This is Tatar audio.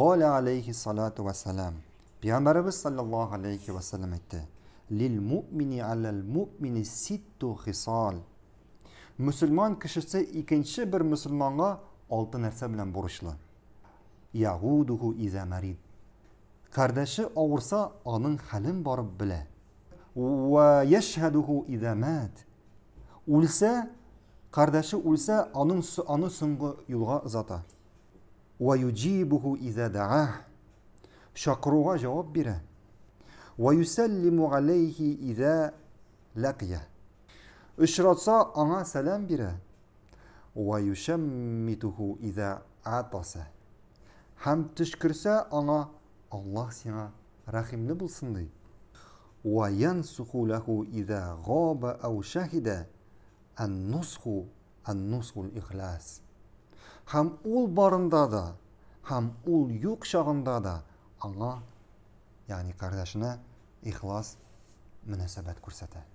Кала алейхи салату салам. Пиямбарыбыз саллаллаху алейхи ва салам әйтте. Лил мукмини алал мукмини ситту хисал. Мусульман кешесе икенче бер мусульманга алты нәрсә белән бурычлы. Ягудуху иза марид. Кардәше авырса, аның хәлен барып белә. Ва яшхадуху иза мат. Үлсә, кардәше үлсә, аның аны соңгы юлга озата ва юджибуху иза даах шакруга жавап бере ва юсаллиму алейхи иза лакия ана салам ва юшаммитуху иза атаса хам тишкерса ана аллах сиңа рахимли булсын дей ва янсуху лаху иза габа ау шахида ан нусху ан һәм ул барында да, һәм ул юк шагында да Алла яни кардашына ихлас мөнәсәбәт күрсәтә.